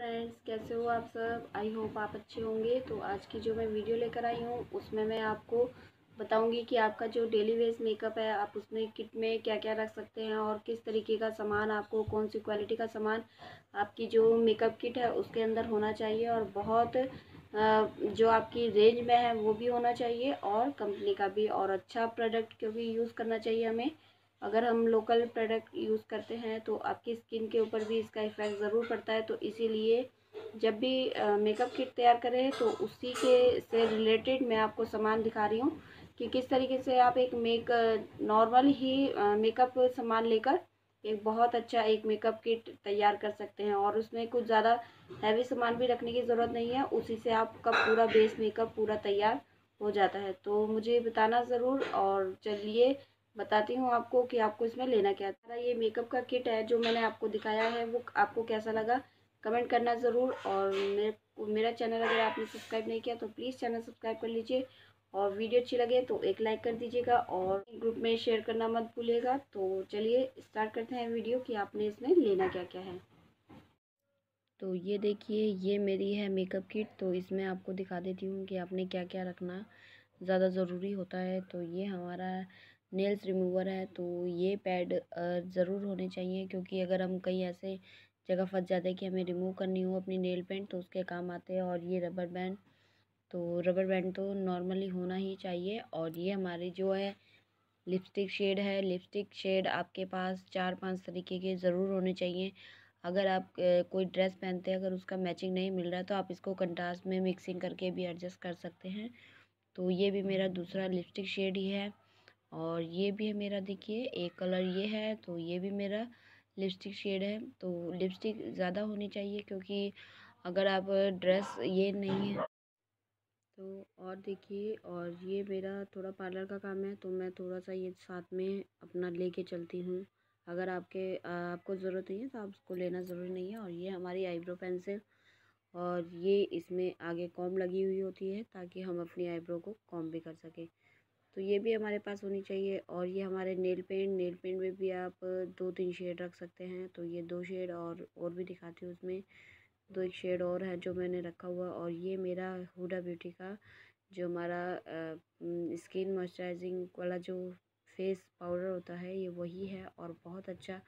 Friends कैसे हो आप सब आई होप आप अच्छे होंगे तो आज की जो मैं वीडियो लेकर आई हूँ उसमें मैं आपको बताऊंगी कि आपका जो डेली वेज मेकअप है आप उसमें किट में क्या क्या रख सकते हैं और किस तरीके का सामान आपको कौन सी क्वालिटी का सामान आपकी जो मेकअप किट है उसके अंदर होना चाहिए और बहुत जो आपकी रेंज में है वो भी होना चाहिए और कंपनी का भी और अच्छा प्रोडक्ट क्योंकि यूज़ करना चाहिए हमें अगर हम लोकल प्रोडक्ट यूज़ करते हैं तो आपकी स्किन के ऊपर भी इसका इफ़ेक्ट ज़रूर पड़ता है तो इसीलिए जब भी मेकअप किट तैयार करें तो उसी के से रिलेटेड मैं आपको सामान दिखा रही हूँ कि किस तरीके से आप एक मेक नॉर्मल ही मेकअप सामान लेकर एक बहुत अच्छा एक मेकअप किट तैयार कर सकते हैं और उसमें कुछ ज़्यादा हैवी सामान भी रखने की ज़रूरत नहीं है उसी से आपका पूरा बेस मेकअप पूरा तैयार हो जाता है तो मुझे बताना ज़रूर और चलिए बताती हूँ आपको कि आपको इसमें लेना क्या था ये मेकअप का किट है जो मैंने आपको दिखाया है वो आपको कैसा लगा कमेंट करना ज़रूर और मेरे मेरा चैनल अगर आपने सब्सक्राइब नहीं किया तो प्लीज़ चैनल सब्सक्राइब कर लीजिए और वीडियो अच्छी लगे तो एक लाइक कर दीजिएगा और ग्रुप में शेयर करना मत भूलिएगा तो चलिए स्टार्ट करते हैं वीडियो कि आपने इसमें लेना क्या क्या है तो ये देखिए ये मेरी है मेकअप किट तो इसमें आपको दिखा देती हूँ कि आपने क्या क्या रखना ज़्यादा ज़रूरी होता है तो ये हमारा नेल्स रिमूवर है तो ये पैड ज़रूर होने चाहिए क्योंकि अगर हम कहीं ऐसे जगह फंस जाते हैं कि हमें रिमूव करनी हो अपनी नेल पेंट तो उसके काम आते हैं और ये रबर बैंड तो रबर बैंड तो नॉर्मली होना ही चाहिए और ये हमारे जो है लिपस्टिक शेड है लिपस्टिक शेड आपके पास चार पांच तरीके के ज़रूर होने चाहिए अगर आप कोई ड्रेस पहनते हैं अगर उसका मैचिंग नहीं मिल रहा है तो आप इसको कंट्रास्ट में मिक्सिंग करके भी एडजस्ट कर सकते हैं तो ये भी मेरा हम्म। दूसरा लिपस्टिक शेड ही है और ये भी है मेरा देखिए एक कलर ये है तो ये भी मेरा लिपस्टिक शेड है तो लिपस्टिक ज़्यादा होनी चाहिए क्योंकि अगर आप ड्रेस ये नहीं है तो और देखिए और ये मेरा थोड़ा पार्लर का काम है तो मैं थोड़ा सा ये साथ में अपना लेके चलती हूँ अगर आपके आपको ज़रूरत नहीं है तो आप उसको लेना ज़रूरी नहीं है और ये हमारी आईब्रो पेंसिल और ये इसमें आगे कॉम लगी हुई होती है ताकि हम अपनी आईब्रो को कॉम भी कर सकें तो ये भी हमारे पास होनी चाहिए और ये हमारे नेल पेंट नेल पेंट में भी आप दो तीन शेड रख सकते हैं तो ये दो शेड और और भी दिखाती हूँ उसमें दो एक शेड और है जो मैंने रखा हुआ और ये मेरा हुडा ब्यूटी का जो हमारा स्किन मॉइस्चराइजिंग वाला जो फेस पाउडर होता है ये वही है और बहुत अच्छा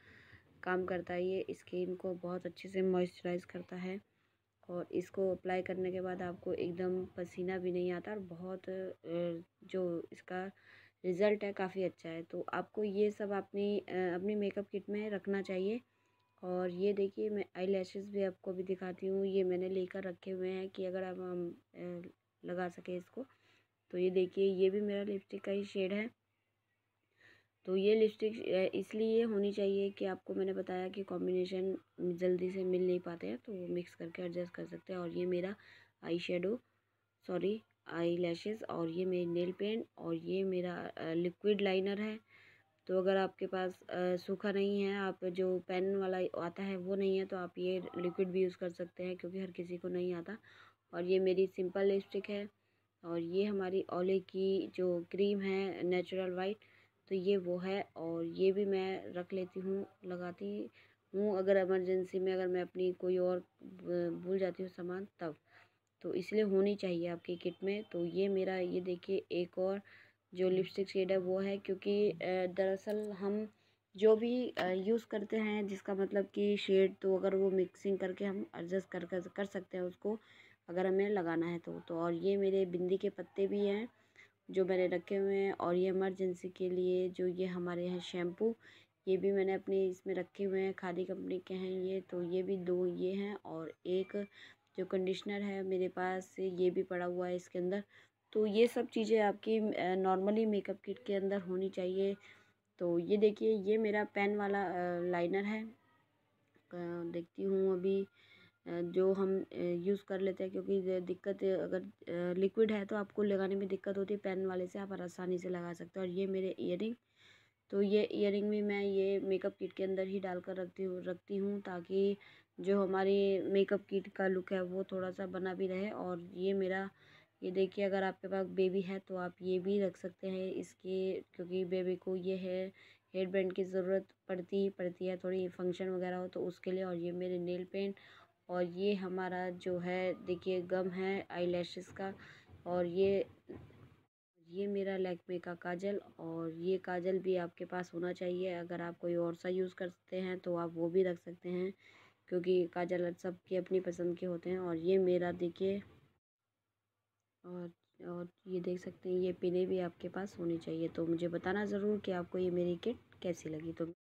काम करता है ये स्किन को बहुत अच्छे से मॉइस्चराइज करता है और इसको अप्लाई करने के बाद आपको एकदम पसीना भी नहीं आता और बहुत जो इसका रिज़ल्ट है काफ़ी अच्छा है तो आपको ये सब अपनी अपनी मेकअप किट में रखना चाहिए और ये देखिए मैं आई लैशेज़ भी आपको भी दिखाती हूँ ये मैंने लेकर रखे हुए हैं कि अगर आप हम लगा सकें इसको तो ये देखिए ये भी मेरा लिपस्टिक का ही शेड है तो ये लिपस्टिक इसलिए होनी चाहिए कि आपको मैंने बताया कि कॉम्बिनेशन जल्दी से मिल नहीं पाते हैं तो वो मिक्स करके एडजस्ट कर सकते हैं और ये मेरा eye shadow sorry eye lashes और ये मेरी नेल पेंट और ये मेरा लिक्विड लाइनर है तो अगर आपके पास सूखा नहीं है आप जो पेन वाला आता है वो नहीं है तो आप ये लिक्विड भी यूज़ कर सकते हैं क्योंकि हर किसी को नहीं आता और ये मेरी सिंपल लिपस्टिक है और ये हमारी ओले की जो क्रीम है नेचुरल वाइट तो ये वो है और ये भी मैं रख लेती हूँ लगाती हूँ अगर एमरजेंसी में अगर मैं अपनी कोई और भूल जाती हूँ सामान तब तो इसलिए होनी चाहिए आपकी किट में तो ये मेरा ये देखिए एक और जो लिपस्टिक शेड है वो है क्योंकि दरअसल हम जो भी यूज़ करते हैं जिसका मतलब कि शेड तो अगर वो मिक्सिंग करके हम एडजस्ट कर कर सकते हैं उसको अगर हमें लगाना है तो तो और ये मेरे बिंदी के पत्ते भी हैं जो मैंने रखे हुए हैं और ये इमरजेंसी के लिए जो ये हमारे यहाँ शैम्पू ये भी मैंने अपने इसमें रखे हुए हैं खादी कंपनी के हैं ये तो ये भी दो ये हैं और एक जो कंडीशनर है मेरे पास ये भी पड़ा हुआ है इसके अंदर तो ये सब चीज़ें आपकी नॉर्मली मेकअप किट के अंदर होनी चाहिए तो ये देखिए ये मेरा पेन वाला लाइनर है देखती हूँ अभी जो हम यूज़ कर लेते हैं क्योंकि दिक्कत अगर लिक्विड है तो आपको लगाने में दिक्कत होती है पेन वाले से आप आसानी से लगा सकते हो और ये मेरे इयरिंग तो ये इयरिंग भी मैं ये मेकअप किट के अंदर ही डाल कर रखती हूँ रखती हूँ ताकि जो हमारी मेकअप किट का लुक है वो थोड़ा सा बना भी रहे और ये मेरा ये देखिए अगर आपके पास बेबी है तो आप ये भी रख सकते हैं इसके क्योंकि बेबी को ये हेयर हेयर बैंड की ज़रूरत पड़ती ही पड़ती है थोड़ी फंक्शन वगैरह हो तो उसके लिए और ये मेरे नेल पेंट और ये हमारा जो है देखिए गम है आई का और ये ये मेरा लैकमे का काजल और ये काजल भी आपके पास होना चाहिए अगर आप कोई और सा यूज़ करते हैं तो आप वो भी रख सकते हैं क्योंकि काजल सबके अपनी पसंद के होते हैं और ये मेरा देखिए और और ये देख सकते हैं ये पिने भी आपके पास होनी चाहिए तो मुझे बताना ज़रूर कि आपको ये मेरी किट कैसी लगी तो